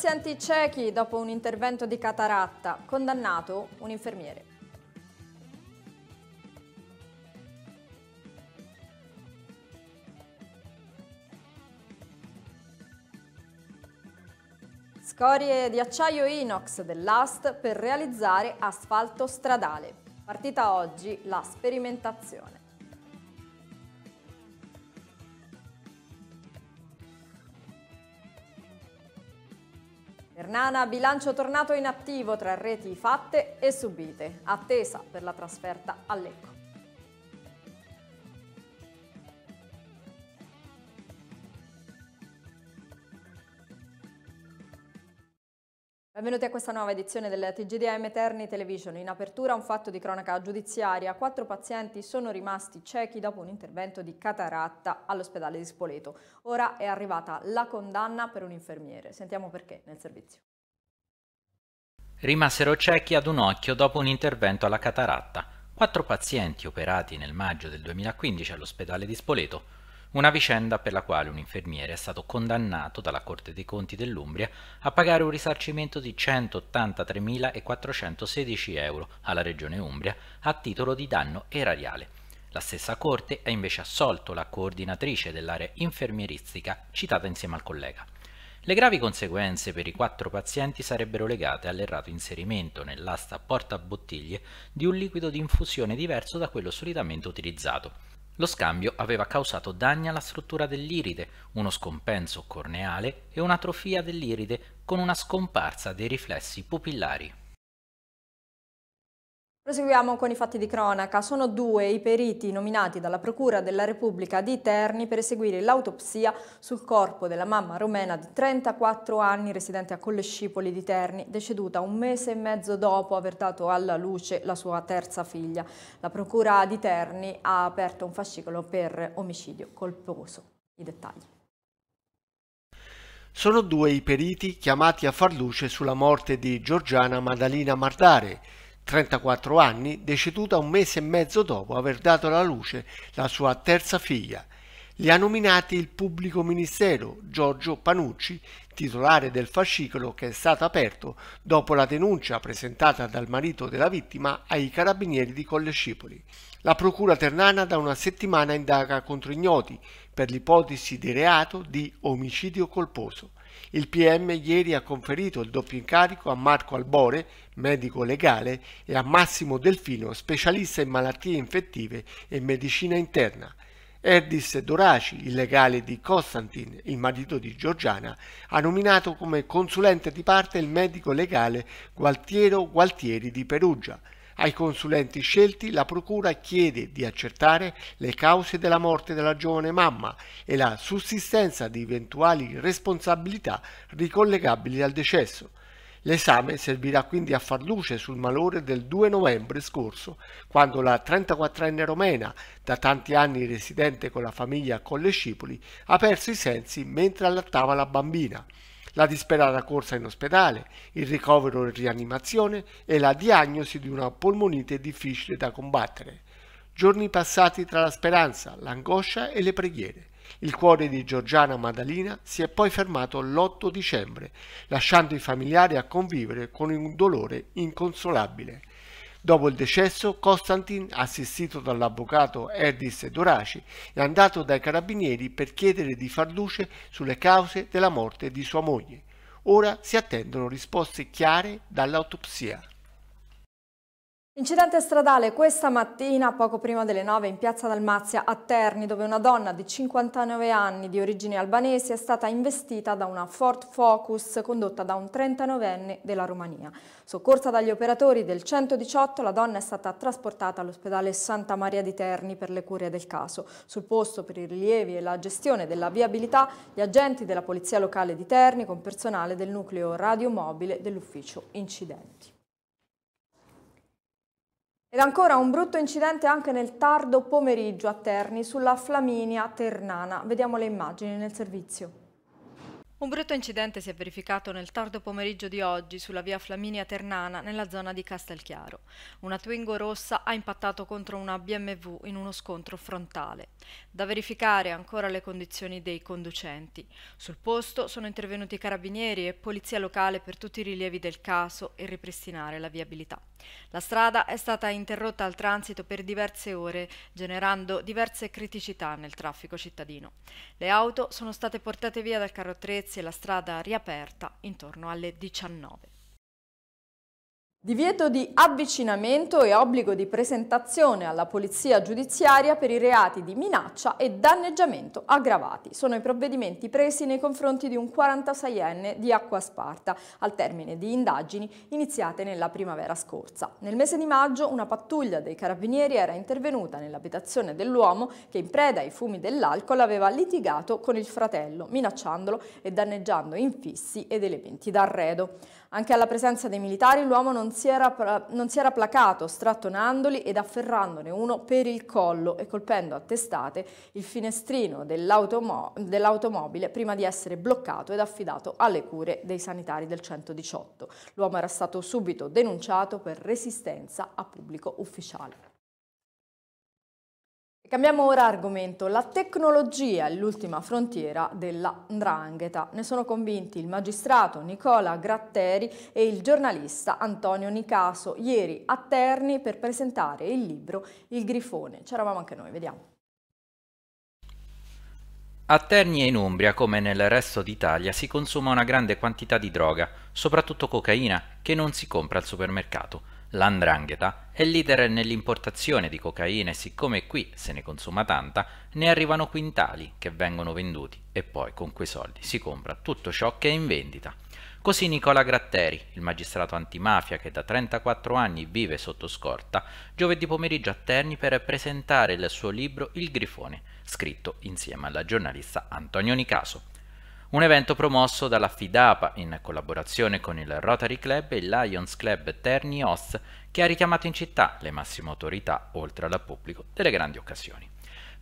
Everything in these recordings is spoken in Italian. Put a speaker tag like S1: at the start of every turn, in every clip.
S1: pazienti ciechi dopo un intervento di cataratta, condannato un infermiere. Scorie di acciaio inox dell'AST per realizzare asfalto stradale. Partita oggi la sperimentazione. Ternana, bilancio tornato inattivo tra reti fatte e subite, attesa per la trasferta a Lecco. Benvenuti a questa nuova edizione del TGDM Eterni Television. In apertura un fatto di cronaca giudiziaria. Quattro pazienti sono rimasti ciechi dopo un intervento di cataratta all'ospedale di Spoleto. Ora è arrivata la condanna per un infermiere. Sentiamo perché nel servizio.
S2: Rimasero ciechi ad un occhio dopo un intervento alla cataratta. Quattro pazienti operati nel maggio del 2015 all'ospedale di Spoleto una vicenda per la quale un infermiere è stato condannato dalla Corte dei Conti dell'Umbria a pagare un risarcimento di 183.416 euro alla Regione Umbria a titolo di danno erariale. La stessa Corte ha invece assolto la coordinatrice dell'area infermieristica citata insieme al collega. Le gravi conseguenze per i quattro pazienti sarebbero legate all'errato inserimento nell'asta portabottiglie di un liquido di infusione diverso da quello solitamente utilizzato lo scambio aveva causato danni alla struttura dell'iride, uno scompenso corneale e un'atrofia dell'iride con una scomparsa dei riflessi pupillari.
S1: Proseguiamo con i fatti di cronaca. Sono due i periti nominati dalla Procura della Repubblica di Terni per eseguire l'autopsia sul corpo della mamma romena di 34 anni residente a Collescipoli di Terni, deceduta un mese e mezzo dopo aver dato alla luce la sua terza figlia. La Procura di Terni ha aperto un fascicolo per omicidio colposo. I dettagli.
S3: Sono due i periti chiamati a far luce sulla morte di Giorgiana Maddalena Mardare, 34 anni, deceduta un mese e mezzo dopo aver dato alla luce la sua terza figlia. Li ha nominati il pubblico ministero Giorgio Panucci, titolare del fascicolo che è stato aperto dopo la denuncia presentata dal marito della vittima ai carabinieri di Colle Scipoli. La procura ternana da una settimana indaga contro ignoti per l'ipotesi di reato di omicidio colposo. Il PM ieri ha conferito il doppio incarico a Marco Albore, medico legale, e a Massimo Delfino, specialista in malattie infettive e medicina interna. Erdis Doraci, il legale di Costantin, il marito di Giorgiana, ha nominato come consulente di parte il medico legale Gualtiero Gualtieri di Perugia. Ai consulenti scelti la Procura chiede di accertare le cause della morte della giovane mamma e la sussistenza di eventuali responsabilità ricollegabili al decesso. L'esame servirà quindi a far luce sul malore del 2 novembre scorso, quando la 34enne romena, da tanti anni residente con la famiglia Colle Scipoli, ha perso i sensi mentre allattava la bambina la disperata corsa in ospedale, il ricovero in rianimazione e la diagnosi di una polmonite difficile da combattere. Giorni passati tra la speranza, l'angoscia e le preghiere. Il cuore di Giorgiana Maddalena si è poi fermato l'8 dicembre, lasciando i familiari a convivere con un dolore inconsolabile. Dopo il decesso, Konstantin, assistito dall'avvocato Erdis Doraci, è andato dai carabinieri per chiedere di far luce sulle cause della morte di sua moglie. Ora si attendono risposte chiare dall'autopsia.
S1: Incidente stradale questa mattina, poco prima delle 9, in piazza Dalmazia a Terni, dove una donna di 59 anni di origini albanesi è stata investita da una Ford Focus condotta da un 39enne della Romania. Soccorsa dagli operatori del 118, la donna è stata trasportata all'ospedale Santa Maria di Terni per le cure del caso. Sul posto per i rilievi e la gestione della viabilità, gli agenti della Polizia Locale di Terni con personale del nucleo radiomobile dell'ufficio incidenti. Ed ancora un brutto incidente anche nel tardo pomeriggio a Terni sulla Flaminia Ternana. Vediamo le immagini nel servizio. Un brutto incidente si è verificato nel tardo pomeriggio di oggi sulla via Flaminia Ternana nella zona di Castelchiaro. Una Twingo rossa ha impattato contro una BMW in uno scontro frontale. Da verificare ancora le condizioni dei conducenti. Sul posto sono intervenuti carabinieri e polizia locale per tutti i rilievi del caso e ripristinare la viabilità. La strada è stata interrotta al transito per diverse ore, generando diverse criticità nel traffico cittadino. Le auto sono state portate via dal carro attrezzo Venezia e la strada riaperta intorno alle 19. Divieto di avvicinamento e obbligo di presentazione alla polizia giudiziaria per i reati di minaccia e danneggiamento aggravati. Sono i provvedimenti presi nei confronti di un 46enne di Acquasparta al termine di indagini iniziate nella primavera scorsa. Nel mese di maggio una pattuglia dei carabinieri era intervenuta nell'abitazione dell'uomo che in preda ai fumi dell'alcol aveva litigato con il fratello minacciandolo e danneggiando infissi ed elementi d'arredo. Anche alla presenza dei militari l'uomo non, non, si era placato, strattonandoli ed afferrandone uno per il collo e colpendo a testate il finestrino dell'automo dell'automobile prima di essere bloccato ed affidato alle cure dei sanitari del 118. L'uomo era stato subito denunciato per resistenza a pubblico ufficiale. Cambiamo ora argomento. La tecnologia è l'ultima frontiera della Ndrangheta. Ne sono convinti il magistrato Nicola Gratteri e il giornalista Antonio Nicaso, ieri a Terni per presentare il libro Il Grifone. C'eravamo anche noi, vediamo.
S2: A Terni e in Umbria, come nel resto d'Italia, si consuma una grande quantità di droga, soprattutto cocaina, che non si compra al supermercato. L'andrangheta è leader nell'importazione di cocaina e siccome qui se ne consuma tanta, ne arrivano quintali che vengono venduti e poi con quei soldi si compra tutto ciò che è in vendita. Così Nicola Gratteri, il magistrato antimafia che da 34 anni vive sotto scorta, giovedì pomeriggio a Terni per presentare il suo libro Il Grifone, scritto insieme alla giornalista Antonio Nicaso un evento promosso dalla FIDAPA in collaborazione con il Rotary Club e il Lions Club Terni Ost che ha richiamato in città le massime autorità, oltre al pubblico, delle grandi occasioni.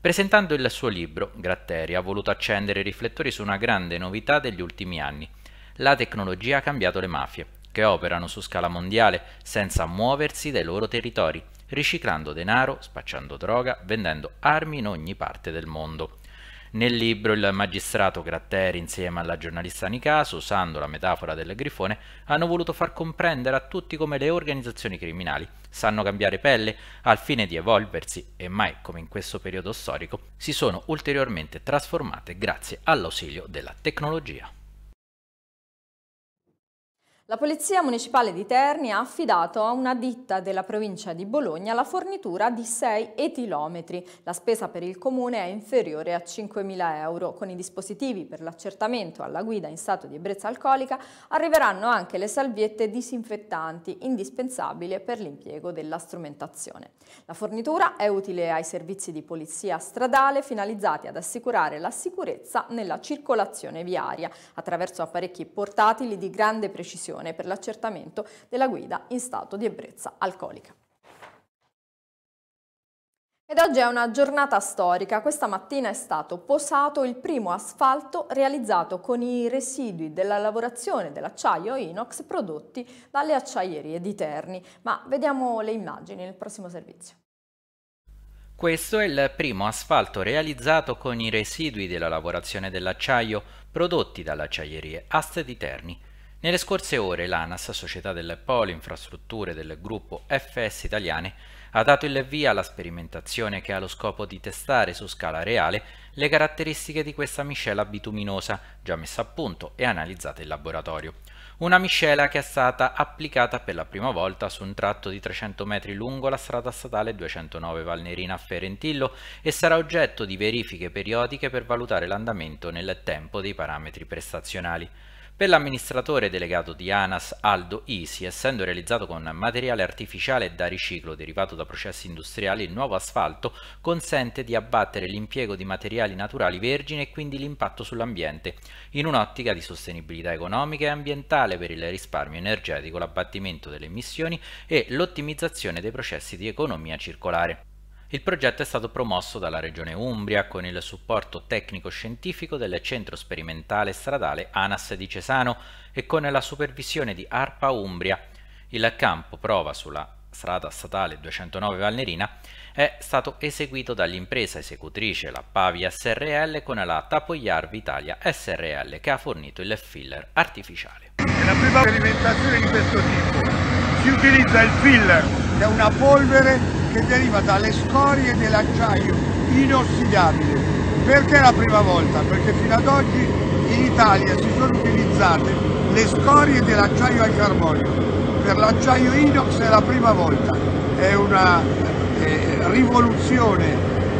S2: Presentando il suo libro, Gratteri ha voluto accendere i riflettori su una grande novità degli ultimi anni. La tecnologia ha cambiato le mafie, che operano su scala mondiale senza muoversi dai loro territori, riciclando denaro, spacciando droga, vendendo armi in ogni parte del mondo. Nel libro il magistrato Gratteri insieme alla giornalista Nicaso, usando la metafora del grifone, hanno voluto far comprendere a tutti come le organizzazioni criminali sanno cambiare pelle al fine di evolversi e mai come in questo periodo storico si sono ulteriormente trasformate grazie all'ausilio della tecnologia.
S1: La Polizia Municipale di Terni ha affidato a una ditta della provincia di Bologna la fornitura di 6 etilometri. La spesa per il comune è inferiore a 5.000 euro. Con i dispositivi per l'accertamento alla guida in stato di ebbrezza alcolica arriveranno anche le salviette disinfettanti, indispensabili per l'impiego della strumentazione. La fornitura è utile ai servizi di polizia stradale finalizzati ad assicurare la sicurezza nella circolazione viaria attraverso apparecchi portatili di grande precisione sezione per l'accertamento della guida in stato di ebbrezza alcolica. Ed oggi è una giornata storica, questa mattina è stato posato il primo asfalto realizzato con i residui della lavorazione dell'acciaio inox prodotti dalle acciaierie di Terni, ma vediamo le immagini nel prossimo servizio.
S2: Questo è il primo asfalto realizzato con i residui della lavorazione dell'acciaio prodotti dalle acciaierie Aste di Terni, nelle scorse ore l'ANAS, società delle poli Infrastrutture del gruppo FS Italiane, ha dato il via alla sperimentazione che ha lo scopo di testare su scala reale le caratteristiche di questa miscela bituminosa, già messa a punto e analizzata in laboratorio. Una miscela che è stata applicata per la prima volta su un tratto di 300 metri lungo la strada statale 209 Valnerina a Ferentillo e sarà oggetto di verifiche periodiche per valutare l'andamento nel tempo dei parametri prestazionali. Per l'amministratore delegato di ANAS Aldo Isi, essendo realizzato con materiale artificiale da riciclo derivato da processi industriali, il nuovo asfalto consente di abbattere l'impiego di materiali naturali vergini e quindi l'impatto sull'ambiente, in un'ottica di sostenibilità economica e ambientale per il risparmio energetico, l'abbattimento delle emissioni e l'ottimizzazione dei processi di economia circolare. Il progetto è stato promosso dalla Regione Umbria con il supporto tecnico-scientifico del Centro Sperimentale Stradale ANAS di Cesano e con la supervisione di ARPA Umbria. Il campo prova sulla strada statale 209 Valnerina è stato eseguito dall'impresa esecutrice la Pavia SRL con la Tapogliar Italia SRL che ha fornito il filler artificiale.
S3: È la prima sperimentazione di
S2: questo tipo si utilizza il filler, è una polvere che deriva dalle scorie dell'acciaio
S3: inossidabile. Perché la prima volta? Perché fino ad oggi in Italia si sono utilizzate le scorie dell'acciaio al carbonio. Per l'acciaio inox è la prima volta, è una eh, rivoluzione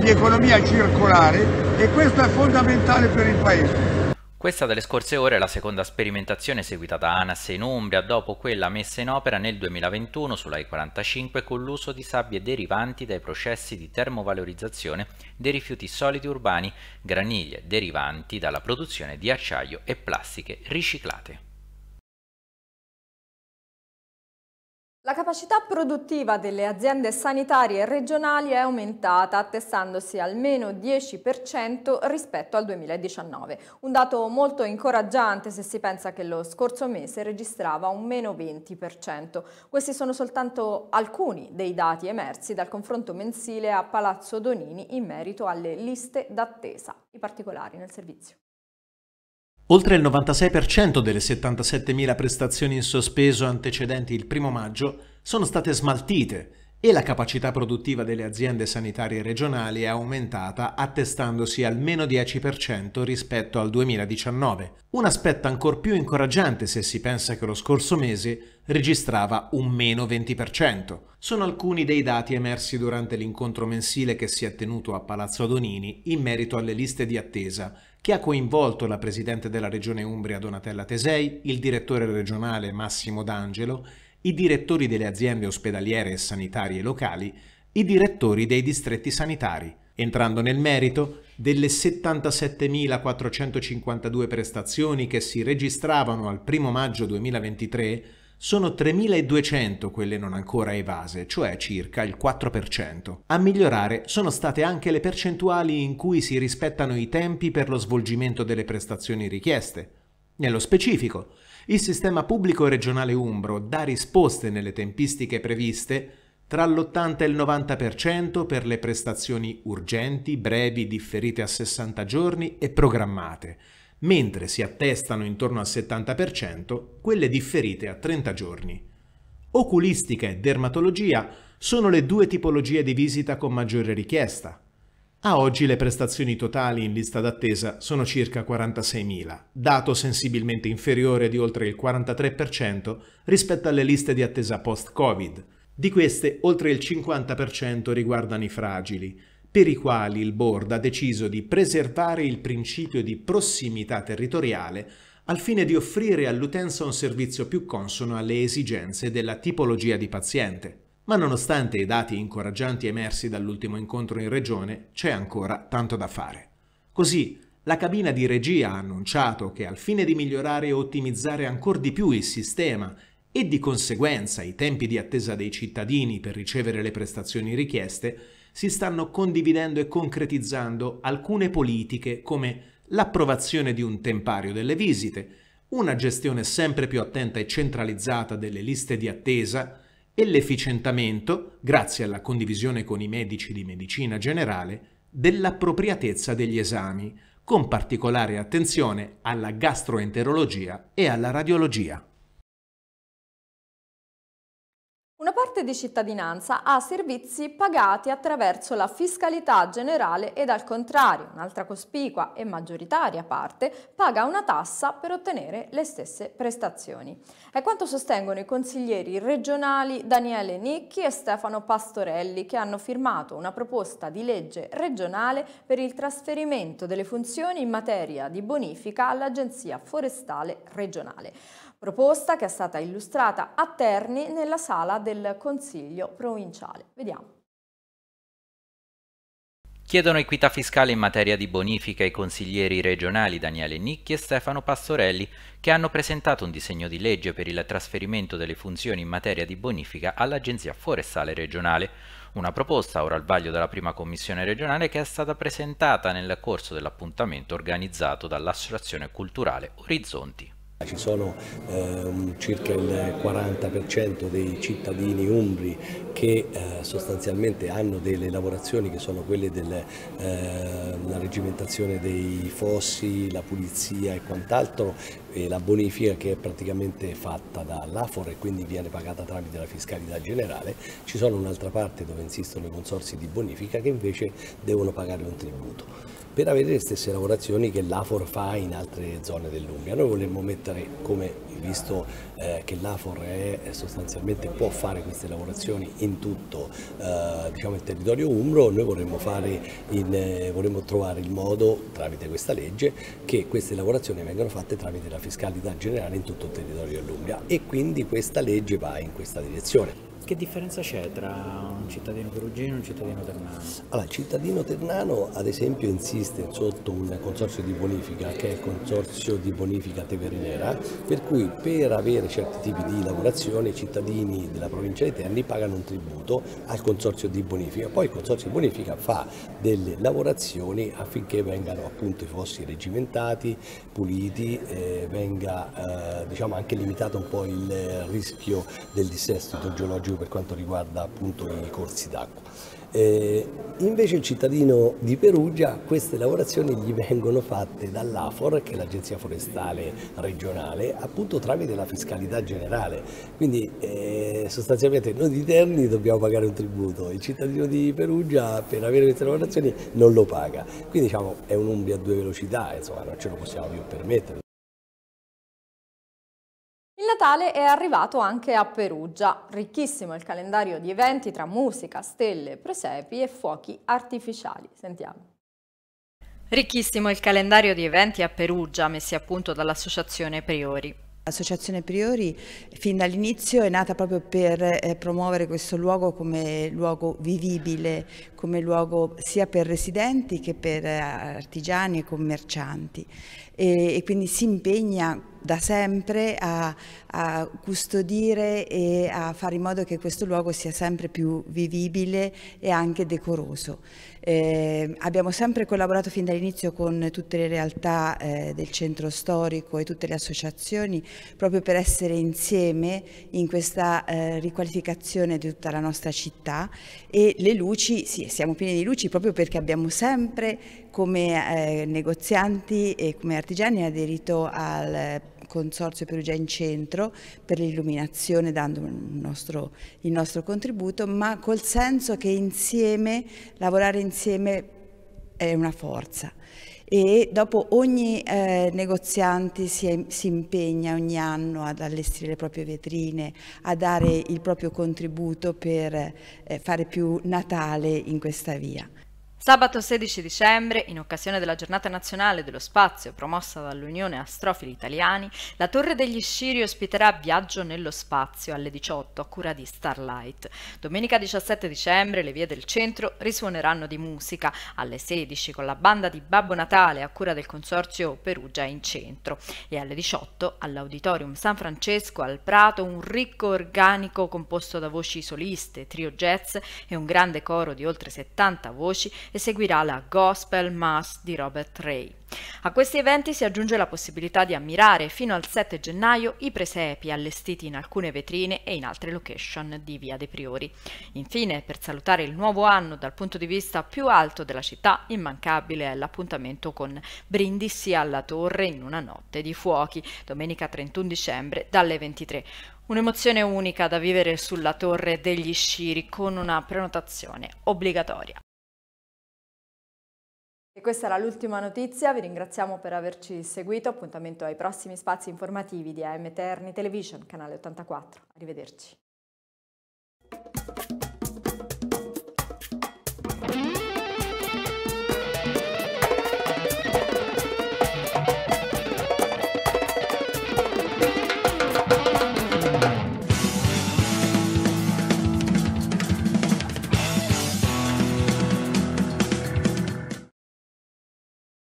S3: di economia circolare e questo è fondamentale per il Paese.
S2: Questa dalle scorse ore è la seconda sperimentazione eseguita da ANAS in Umbria dopo quella messa in opera nel 2021 sulla E45 con l'uso di sabbie derivanti dai processi di termovalorizzazione dei rifiuti solidi urbani, graniglie derivanti dalla produzione di acciaio e plastiche riciclate.
S1: La capacità produttiva delle aziende sanitarie regionali è aumentata, attestandosi almeno 10% rispetto al 2019. Un dato molto incoraggiante se si pensa che lo scorso mese registrava un meno 20%. Questi sono soltanto alcuni dei dati emersi dal confronto mensile a Palazzo Donini in merito alle liste d'attesa. I particolari nel servizio.
S4: Oltre il 96% delle 77.000 prestazioni in sospeso antecedenti il 1 maggio sono state smaltite e la capacità produttiva delle aziende sanitarie regionali è aumentata attestandosi al meno 10% rispetto al 2019, un aspetto ancor più incoraggiante se si pensa che lo scorso mese registrava un meno 20%. Sono alcuni dei dati emersi durante l'incontro mensile che si è tenuto a Palazzo Adonini in merito alle liste di attesa che ha coinvolto la Presidente della Regione Umbria Donatella Tesei, il direttore regionale Massimo D'Angelo, i direttori delle aziende ospedaliere e sanitarie locali, i direttori dei distretti sanitari, entrando nel merito delle 77.452 prestazioni che si registravano al 1 maggio 2023 sono 3.200 quelle non ancora evase, cioè circa il 4%. A migliorare sono state anche le percentuali in cui si rispettano i tempi per lo svolgimento delle prestazioni richieste. Nello specifico, il sistema pubblico regionale umbro dà risposte nelle tempistiche previste tra l'80 e il 90% per le prestazioni urgenti, brevi, differite a 60 giorni e programmate, mentre si attestano intorno al 70% quelle differite a 30 giorni. Oculistica e dermatologia sono le due tipologie di visita con maggiore richiesta. A oggi le prestazioni totali in lista d'attesa sono circa 46.000, dato sensibilmente inferiore di oltre il 43% rispetto alle liste di attesa post-Covid. Di queste, oltre il 50% riguardano i fragili, per i quali il board ha deciso di preservare il principio di prossimità territoriale al fine di offrire all'utenza un servizio più consono alle esigenze della tipologia di paziente. Ma nonostante i dati incoraggianti emersi dall'ultimo incontro in regione, c'è ancora tanto da fare. Così, la cabina di regia ha annunciato che al fine di migliorare e ottimizzare ancora di più il sistema e di conseguenza i tempi di attesa dei cittadini per ricevere le prestazioni richieste, si stanno condividendo e concretizzando alcune politiche come l'approvazione di un tempario delle visite, una gestione sempre più attenta e centralizzata delle liste di attesa e l'efficientamento, grazie alla condivisione con i medici di medicina generale, dell'appropriatezza degli esami, con particolare attenzione alla gastroenterologia e alla radiologia.
S1: una parte di cittadinanza ha servizi pagati attraverso la fiscalità generale ed al contrario, un'altra cospicua e maggioritaria parte paga una tassa per ottenere le stesse prestazioni. È quanto sostengono i consiglieri regionali Daniele Nicchi e Stefano Pastorelli che hanno firmato una proposta di legge regionale per il trasferimento delle funzioni in materia di bonifica all'Agenzia Forestale Regionale proposta che è stata illustrata a Terni nella sala del Consiglio provinciale. Vediamo.
S2: Chiedono equità fiscale in materia di bonifica i consiglieri regionali Daniele Nicchi e Stefano Pastorelli, che hanno presentato un disegno di legge per il trasferimento delle funzioni in materia di bonifica all'Agenzia Forestale Regionale. Una proposta ora al vaglio della prima commissione regionale che è stata presentata nel corso dell'appuntamento organizzato dall'Associazione Culturale Orizzonti.
S5: Ci sono eh, circa il 40% dei cittadini umbri che eh, sostanzialmente hanno delle lavorazioni che sono quelle della eh, regimentazione dei fossi, la pulizia e quant'altro e la bonifica che è praticamente fatta dall'Afor e quindi viene pagata tramite la fiscalità generale, ci sono un'altra parte dove insistono i consorsi di bonifica che invece devono pagare un tributo per avere le stesse lavorazioni che l'Afor fa in altre zone dell'Umbria. Noi volemmo mettere, come visto eh, che l'Afor è, sostanzialmente può fare queste lavorazioni in tutto eh, diciamo il territorio umbro, noi vorremmo, in, eh, vorremmo trovare il modo, tramite questa legge, che queste lavorazioni vengano fatte tramite la fiscalità generale in tutto il territorio dell'Umbria e quindi questa legge va in questa direzione.
S2: Che differenza c'è tra un cittadino perugino e un cittadino ternano?
S5: Allora, il cittadino ternano ad esempio insiste sotto un consorzio di bonifica che è il consorzio di bonifica teverinera per cui per avere certi tipi di lavorazione i cittadini della provincia di Terni pagano un tributo al consorzio di bonifica, poi il consorzio di bonifica fa delle lavorazioni affinché vengano appunto i fossi regimentati, puliti, eh, venga eh, diciamo anche limitato un po' il rischio del dissesto geologico per quanto riguarda appunto i corsi d'acqua. Eh, invece il cittadino di Perugia queste lavorazioni gli vengono fatte dall'AFOR, che è l'Agenzia Forestale Regionale, appunto tramite la fiscalità generale. Quindi eh, sostanzialmente noi di Terni dobbiamo pagare un tributo, il cittadino di Perugia per avere queste lavorazioni non lo paga. Quindi diciamo è un'Umbria a due velocità, insomma non ce lo possiamo più permettere.
S1: Natale è arrivato anche a Perugia, ricchissimo il calendario di eventi tra musica, stelle, presepi e fuochi artificiali. Sentiamo. Ricchissimo il calendario di eventi a Perugia messi a punto dall'Associazione
S6: Priori. L'associazione Priori fin dall'inizio è nata proprio per eh, promuovere questo luogo come luogo vivibile, come luogo sia per residenti che per eh, artigiani e commercianti e, e quindi si impegna da sempre a, a, custodire e a fare in modo che questo luogo sia sempre più vivibile e anche decoroso. Eh, abbiamo sempre collaborato fin dall'inizio con tutte le realtà eh, del centro storico e tutte le associazioni proprio per essere insieme in questa eh, riqualificazione di tutta la nostra città e le luci sì, siamo pieni di luci proprio perché abbiamo sempre come eh, negozianti e come artigiani aderito al Consorzio Perugia in Centro per l'illuminazione dando il nostro, il nostro contributo ma col senso che insieme, lavorare insieme è una forza e dopo ogni eh, negoziante si, si, impegna ogni anno ad allestire le proprie vetrine, a dare il proprio contributo per eh, fare più Natale in questa via.
S1: Sabato 16 dicembre, in occasione della giornata nazionale dello spazio promossa dall'Unione Astrofili Italiani, la Torre degli Sciri ospiterà Viaggio nello spazio alle 18 a cura di Starlight. Domenica 17 dicembre le vie del centro risuoneranno di musica alle 16 con la banda di Babbo Natale a cura del consorzio Perugia in centro e alle 18 all'Auditorium San Francesco al Prato un ricco organico composto da voci soliste, trio jazz e un grande coro di oltre 70 voci e seguirà la Gospel Mass di Robert Ray. A questi eventi si aggiunge la possibilità di ammirare fino al 7 gennaio i presepi allestiti in alcune vetrine e in altre location di Via dei Priori. Infine, per salutare il nuovo anno dal punto di vista più alto della città, immancabile è l'appuntamento con Brindisi alla Torre in una notte di fuochi, domenica 31 dicembre dalle 23. Un'emozione unica da vivere sulla Torre degli Sciri con una prenotazione obbligatoria. E questa era l'ultima notizia, vi ringraziamo per averci seguito, appuntamento ai prossimi spazi informativi di AM Eterni Television, canale 84. Arrivederci.